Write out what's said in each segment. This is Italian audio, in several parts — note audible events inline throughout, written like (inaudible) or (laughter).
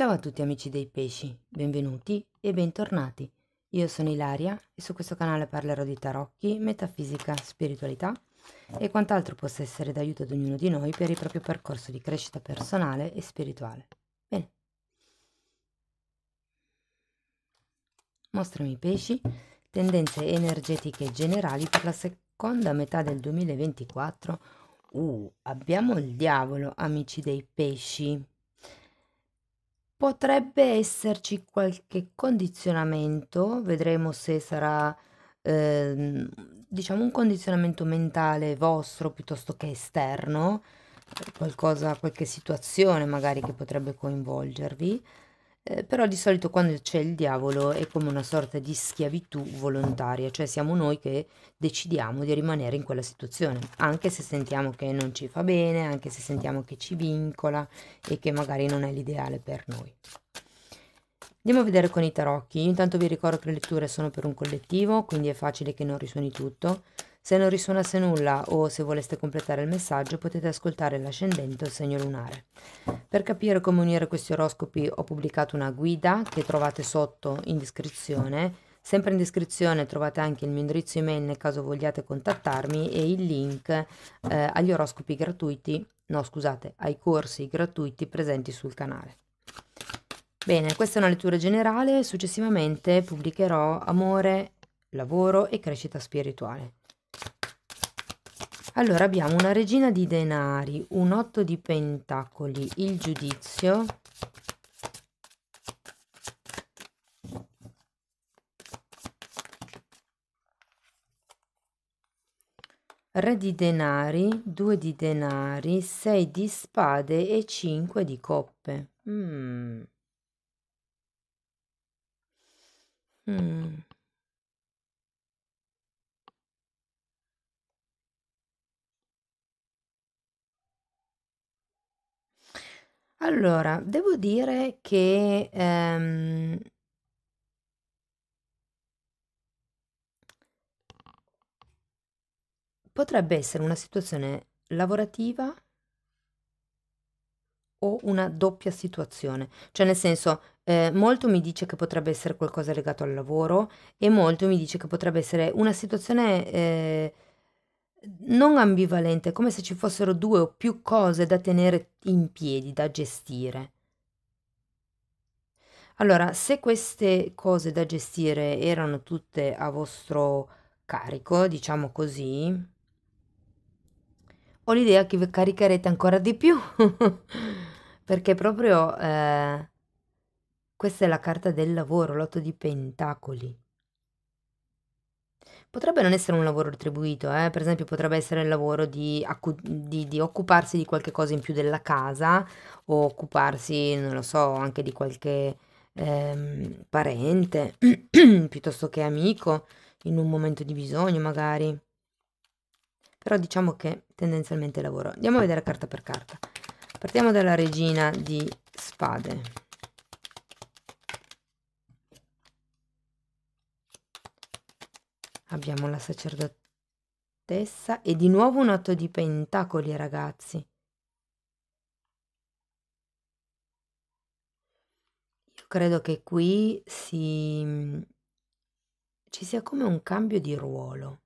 Ciao a tutti amici dei pesci, benvenuti e bentornati. Io sono Ilaria e su questo canale parlerò di tarocchi, metafisica, spiritualità e quant'altro possa essere d'aiuto ad ognuno di noi per il proprio percorso di crescita personale e spirituale. Bene. Mostrami i pesci, tendenze energetiche generali per la seconda metà del 2024. Uh, abbiamo il diavolo, amici dei pesci. Potrebbe esserci qualche condizionamento, vedremo se sarà, ehm, diciamo un condizionamento mentale vostro piuttosto che esterno, qualcosa qualche situazione magari che potrebbe coinvolgervi. Eh, però di solito quando c'è il diavolo è come una sorta di schiavitù volontaria, cioè siamo noi che decidiamo di rimanere in quella situazione, anche se sentiamo che non ci fa bene, anche se sentiamo che ci vincola e che magari non è l'ideale per noi. Andiamo a vedere con i tarocchi, intanto vi ricordo che le letture sono per un collettivo, quindi è facile che non risuoni tutto, se non risuonasse nulla o se voleste completare il messaggio potete ascoltare l'ascendente o il segno lunare. Per capire come unire questi oroscopi ho pubblicato una guida che trovate sotto in descrizione. Sempre in descrizione trovate anche il mio indirizzo email nel caso vogliate contattarmi e il link eh, agli oroscopi gratuiti, no scusate, ai corsi gratuiti presenti sul canale. Bene, questa è una lettura generale, successivamente pubblicherò amore, lavoro e crescita spirituale. Allora abbiamo una regina di denari, un otto di pentacoli, il giudizio. Re di denari, due di denari, sei di spade e cinque di coppe. Mm. Mm. Allora, devo dire che, ehm potrebbe essere una situazione lavorativa o una doppia situazione. Cioè nel senso, ehm, molto mi dice che potrebbe essere qualcosa legato al lavoro e molto mi dice che potrebbe essere una situazione, ehm non ambivalente, come se ci fossero due o più cose da tenere in piedi, da gestire. Allora, se queste cose da gestire erano tutte a vostro carico, diciamo così, ho l'idea che vi caricherete ancora di più, (laughs) perché proprio eh, questa è la carta del lavoro, l'otto di pentacoli. Potrebbe non essere un lavoro retribuito, eh? per esempio potrebbe essere il lavoro di, di, di, occuparsi di qualche cosa in più della casa o occuparsi, non lo so, anche di qualche ehm, parente (clears throat) piuttosto che amico in un momento di bisogno magari. Però diciamo che tendenzialmente lavoro. Andiamo a vedere carta per carta. Partiamo dalla regina di spade. Abbiamo la sacerdotessa e di nuovo un otto di pentacoli, ragazzi. Io credo che qui si... ci sia come un cambio di ruolo.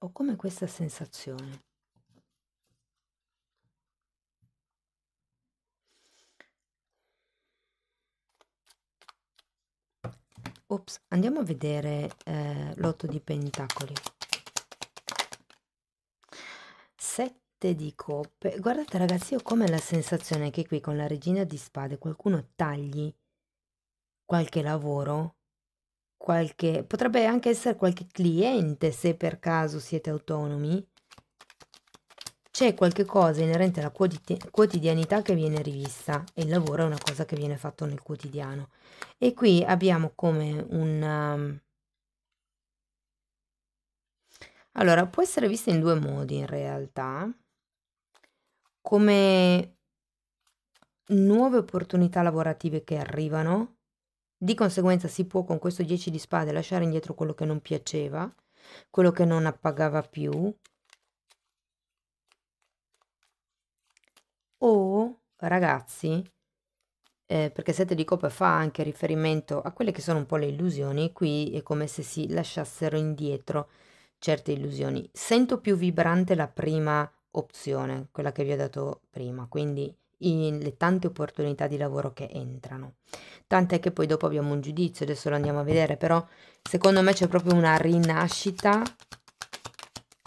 o come questa sensazione. Ops, andiamo a vedere eh, l'otto di pentacoli. Sette di coppe. Guardate ragazzi, io come la sensazione che qui con la regina di spade qualcuno tagli qualche lavoro, qualche potrebbe anche essere qualche cliente se per caso siete autonomi c'è qualche cosa inerente alla quotidianità che viene rivista e il lavoro è una cosa che viene fatto nel quotidiano. E qui abbiamo come un... Um, allora, può essere vista in due modi in realtà, come nuove opportunità lavorative che arrivano, di conseguenza si può con questo 10 di spade lasciare indietro quello che non piaceva, quello che non appagava più, o ragazzi, eh, perché sette di coppe fa anche riferimento a quelle che sono un po' le illusioni, qui è come se si lasciassero indietro certe illusioni. Sento più vibrante la prima opzione, quella che vi ho dato prima, quindi in, le tante opportunità di lavoro che entrano. Tant'è che poi dopo abbiamo un giudizio, adesso lo andiamo a vedere, però secondo me c'è proprio una rinascita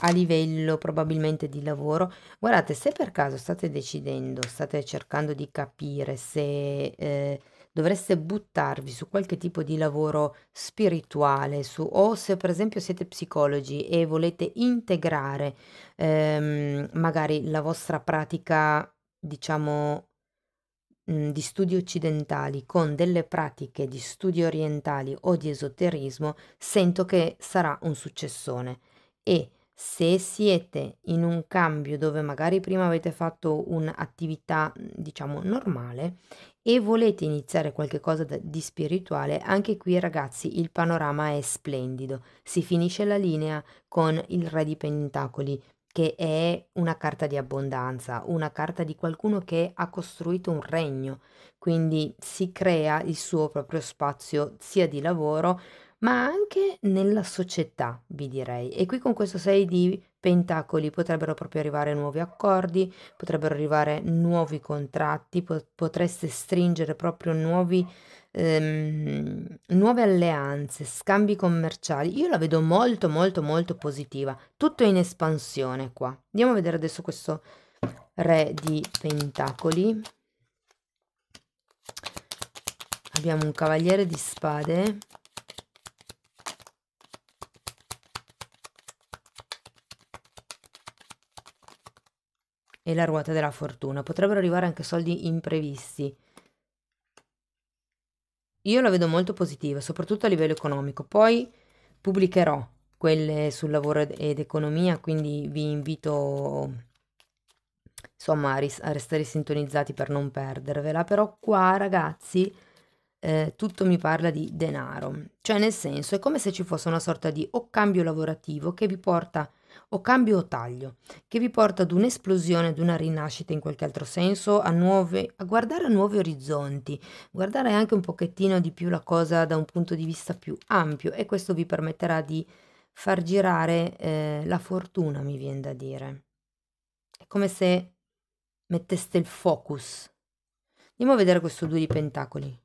a livello probabilmente di lavoro. Guardate, se per caso state decidendo, state cercando di capire se eh, dovreste buttarvi su qualche tipo di lavoro spirituale su, o se per esempio siete psicologi e volete integrare ehm, magari la vostra pratica, diciamo, mm, di studi occidentali con delle pratiche di studi orientali o di esoterismo, sento che sarà un successone e se siete in un cambio dove magari prima avete fatto un'attività diciamo normale e volete iniziare qualcosa di spirituale, anche qui ragazzi il panorama è splendido. Si finisce la linea con il Re di Pentacoli che è una carta di abbondanza, una carta di qualcuno che ha costruito un regno, quindi si crea il suo proprio spazio sia di lavoro ma anche nella società, vi direi. E qui con questo 6 di pentacoli potrebbero proprio arrivare nuovi accordi, potrebbero arrivare nuovi contratti, potreste stringere proprio nuovi, ehm, nuove alleanze, scambi commerciali. Io la vedo molto molto molto positiva, tutto in espansione qua. Andiamo a vedere adesso questo re di pentacoli. Abbiamo un cavaliere di spade e la ruota della fortuna. Potrebbero arrivare anche soldi imprevisti. Io la vedo molto positiva, soprattutto a livello economico. Poi pubblicherò quelle sul lavoro ed economia, quindi vi invito insomma a, ris- a restare sintonizzati per non perdervela. Però qua ragazzi eh, tutto mi parla di denaro, cioè nel senso è come se ci fosse una sorta di o cambio lavorativo che vi porta a o cambio o taglio, che vi porta ad un'esplosione, ad una rinascita in qualche altro senso, a, nuove, a guardare a nuovi orizzonti, guardare anche un pochettino di più la cosa da un punto di vista più ampio e questo vi permetterà di far girare eh, la fortuna, mi viene da dire. È come se metteste il focus. Andiamo a vedere questo due di pentacoli.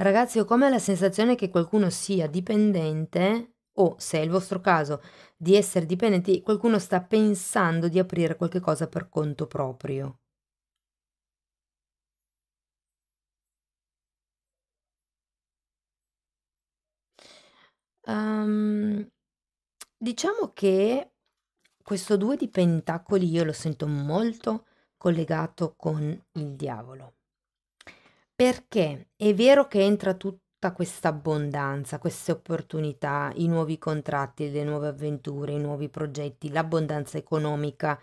Ragazzi, ho come la sensazione che qualcuno sia dipendente o, se è il vostro caso, di essere dipendenti, qualcuno sta pensando di aprire qualche cosa per conto proprio. Ehm, diciamo che questo due di pentacoli io lo sento molto collegato con il diavolo. Perché è vero che entra tutta questa abbondanza, queste opportunità, i nuovi contratti, le nuove avventure, i nuovi progetti, l'abbondanza economica,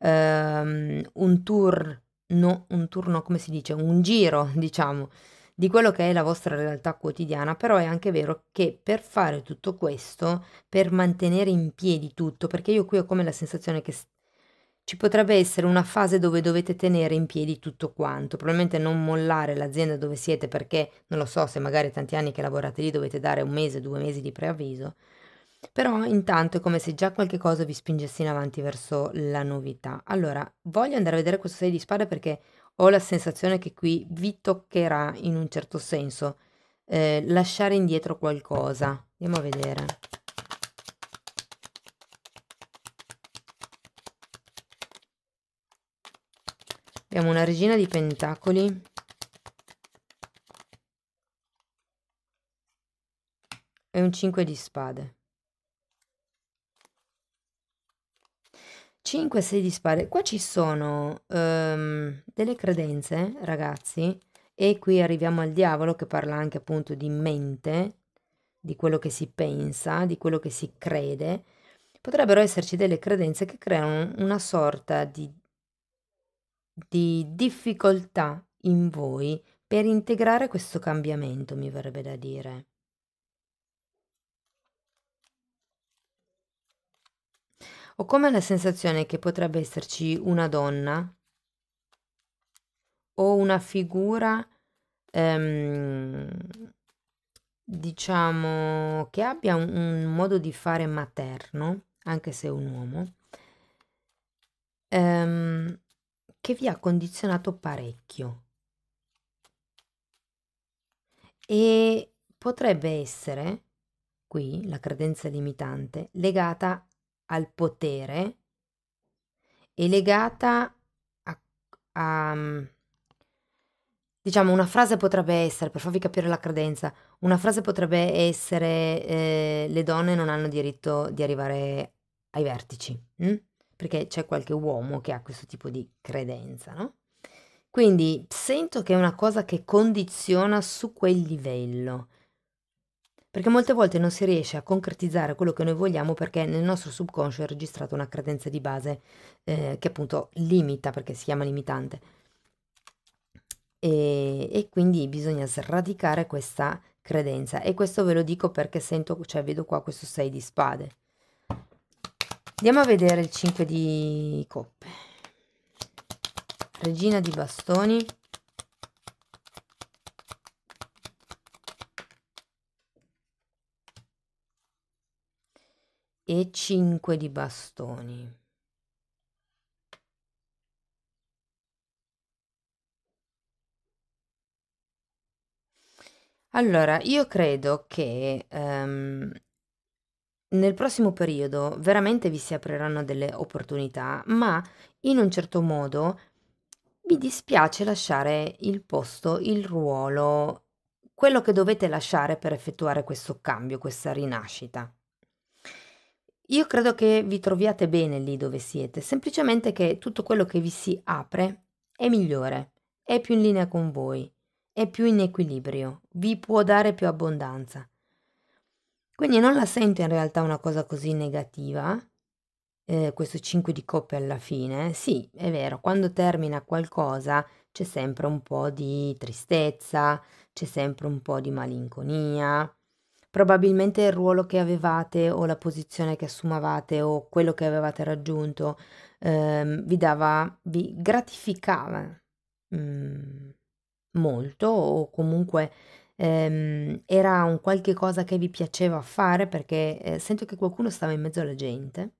ehm, un tour, no, un turno, come si dice, un giro, diciamo, di quello che è la vostra realtà quotidiana, però è anche vero che per fare tutto questo, per mantenere in piedi tutto, perché io qui ho come la sensazione che ci potrebbe essere una fase dove dovete tenere in piedi tutto quanto, probabilmente non mollare l'azienda dove siete perché, non lo so, se magari tanti anni che lavorate lì dovete dare un mese, due mesi di preavviso, però intanto è come se già qualche cosa vi spingesse in avanti verso la novità. Allora, voglio andare a vedere questo 6 di spada perché ho la sensazione che qui vi toccherà in un certo senso eh, lasciare indietro qualcosa. Andiamo a vedere. Abbiamo una regina di pentacoli. E un 5 di spade. 5, 6 di spade. Qua ci sono um, delle credenze, ragazzi. E qui arriviamo al diavolo che parla anche appunto di mente, di quello che si pensa, di quello che si crede. Potrebbero esserci delle credenze che creano una sorta di di difficoltà in voi per integrare questo cambiamento, mi verrebbe da dire. Ho come la sensazione che potrebbe esserci una donna o una figura, ehm, diciamo, che abbia un, un, modo di fare materno, anche se è un uomo, ehm, che vi ha condizionato parecchio e potrebbe essere, qui la credenza limitante, legata al potere e legata a, a diciamo una frase potrebbe essere, per farvi capire la credenza, una frase potrebbe essere eh, le donne non hanno diritto di arrivare ai vertici. Hm? perché c'è qualche uomo che ha questo tipo di credenza, no? Quindi sento che è una cosa che condiziona su quel livello, perché molte volte non si riesce a concretizzare quello che noi vogliamo perché nel nostro subconscio è registrata una credenza di base eh, che appunto limita, perché si chiama limitante. E, e quindi bisogna sradicare questa credenza e questo ve lo dico perché sento, cioè vedo qua questo 6 di spade Andiamo a vedere il 5 di coppe. Regina di bastoni. E 5 di bastoni. Allora, io credo che um, nel prossimo periodo veramente vi si apriranno delle opportunità, ma in un certo modo vi dispiace lasciare il posto, il ruolo, quello che dovete lasciare per effettuare questo cambio, questa rinascita. Io credo che vi troviate bene lì dove siete, semplicemente che tutto quello che vi si apre è migliore, è più in linea con voi, è più in equilibrio, vi può dare più abbondanza. Quindi non la sento in realtà una cosa così negativa, eh, questo 5 di coppe alla fine. Sì, è vero, quando termina qualcosa c'è sempre un po' di tristezza, c'è sempre un po' di malinconia. Probabilmente il ruolo che avevate o la posizione che assumavate o quello che avevate raggiunto ehm, vi dava, vi gratificava mm, molto o comunque Ehm, era un qualche cosa che vi piaceva fare perché, ehm, sento che qualcuno stava in mezzo alla gente.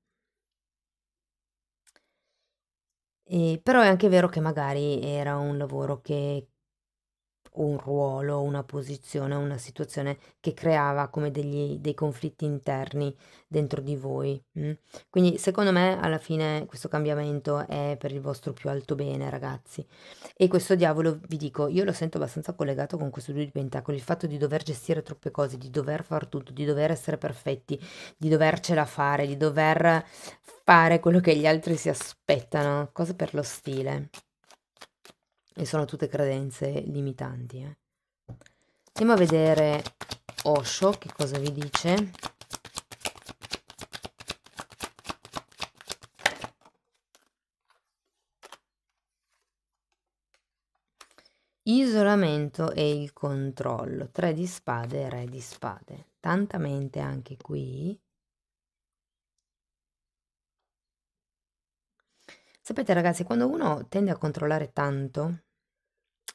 E, però è anche vero che magari era un lavoro che un ruolo, una posizione, una situazione che creava come degli, dei conflitti interni dentro di voi. Mm? Quindi secondo me alla fine questo cambiamento è per il vostro più alto bene ragazzi. E questo diavolo, vi dico, io lo sento abbastanza collegato con questo due di pentacoli, il fatto di dover gestire troppe cose, di dover far tutto, di dover essere perfetti, di dovercela fare, di dover fare quello che gli altri si aspettano, cose per lo stile e sono tutte credenze limitanti. Eh. Andiamo a vedere Osho che cosa vi dice. Isolamento e il controllo. Tre di spade, re di spade. Tanta mente anche qui. Sapete ragazzi, quando uno tende a controllare tanto,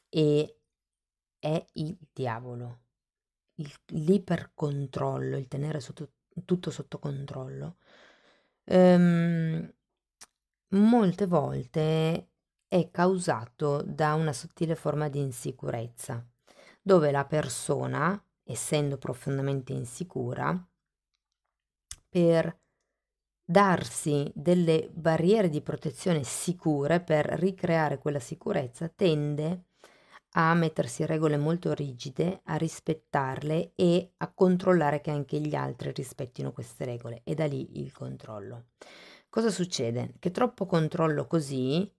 e è il diavolo, il, l'ipercontrollo, il tenere sotto, tutto sotto controllo, ehm, molte volte è causato da una sottile forma di insicurezza, dove la persona, essendo profondamente insicura, per darsi delle barriere di protezione sicure per ricreare quella sicurezza tende a mettersi regole molto rigide, a rispettarle e a controllare che anche gli altri rispettino queste regole e da lì il controllo. Cosa succede? Che troppo controllo così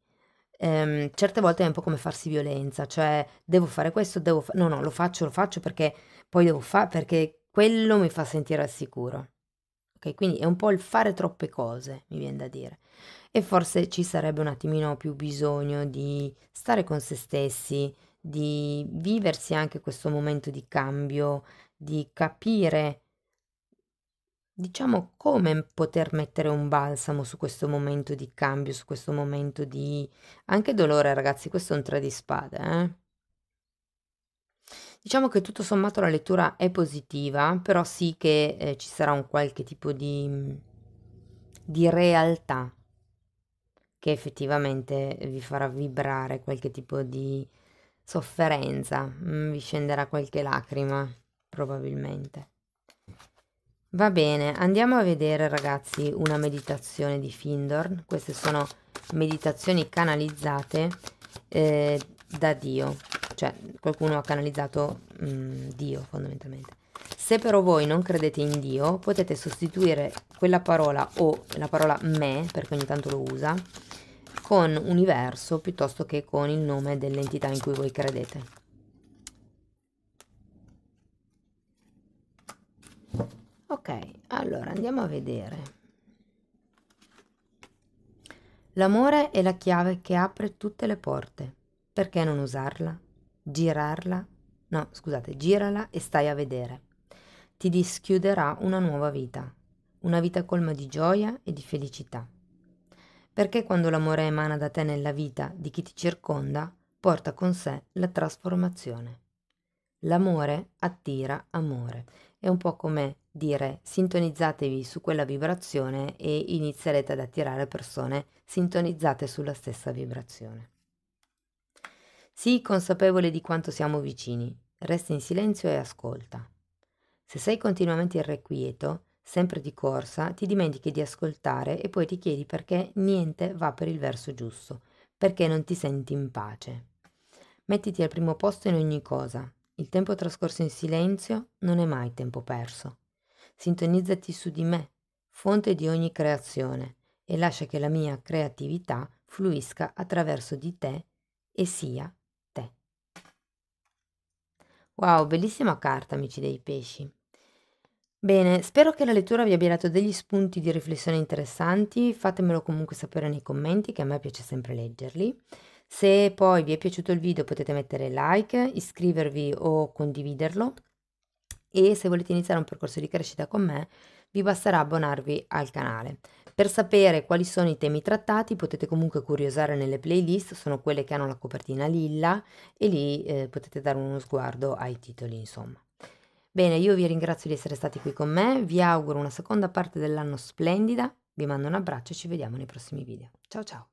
ehm, certe volte è un po' come farsi violenza, cioè devo fare questo, devo fa- no no, lo faccio, lo faccio perché poi devo fare perché quello mi fa sentire al sicuro. Ok, quindi è un po' il fare troppe cose, mi viene da dire. E forse ci sarebbe un attimino più bisogno di stare con se stessi, di viversi anche questo momento di cambio, di capire, diciamo, come poter mettere un balsamo su questo momento di cambio, su questo momento di... anche dolore, ragazzi, questo è un tre di spade, eh? Diciamo che tutto sommato la lettura è positiva, però sì che, ehm, ci sarà un qualche tipo di mm, di realtà che effettivamente vi farà vibrare qualche tipo di sofferenza, mhmm, vi scenderà qualche lacrima, probabilmente. Va bene, andiamo a vedere ragazzi una meditazione di Findorn. Queste sono meditazioni canalizzate, ehm, da Dio cioè qualcuno ha canalizzato mh, mm, Dio fondamentalmente. Se però voi non credete in Dio, potete sostituire quella parola o la parola me, perché ogni tanto lo usa, con universo piuttosto che con il nome dell'entità in cui voi credete. Ok, allora andiamo a vedere. L'amore è la chiave che apre tutte le porte. Perché non usarla? girarla, no scusate, girala e stai a vedere. Ti dischiuderà una nuova vita, una vita colma di gioia e di felicità. Perché quando l'amore emana da te nella vita di chi ti circonda, porta con sé la trasformazione. L'amore attira amore. È un po' come dire sintonizzatevi su quella vibrazione e inizierete ad attirare persone sintonizzate sulla stessa vibrazione. Sii consapevole di quanto siamo vicini, resta in silenzio e ascolta. Se sei continuamente irrequieto, sempre di corsa, ti dimentichi di ascoltare e poi ti chiedi perché niente va per il verso giusto, perché non ti senti in pace. Mettiti al primo posto in ogni cosa. Il tempo trascorso in silenzio non è mai tempo perso. Sintonizzati su di me, fonte di ogni creazione, e lascia che la mia creatività fluisca attraverso di te e sia Wow, bellissima carta, amici dei pesci. Bene, spero che la lettura vi abbia dato degli spunti di riflessione interessanti, fatemelo comunque sapere nei commenti che a me piace sempre leggerli. Se poi vi è piaciuto il video potete mettere like, iscrivervi o condividerlo e se volete iniziare un percorso di crescita con me vi basterà abbonarvi al canale. Per sapere quali sono i temi trattati potete comunque curiosare nelle playlist, sono quelle che hanno la copertina lilla e lì eh, potete dare uno sguardo ai titoli insomma. Bene, io vi ringrazio di essere stati qui con me, vi auguro una seconda parte dell'anno splendida, vi mando un abbraccio e ci vediamo nei prossimi video. Ciao ciao!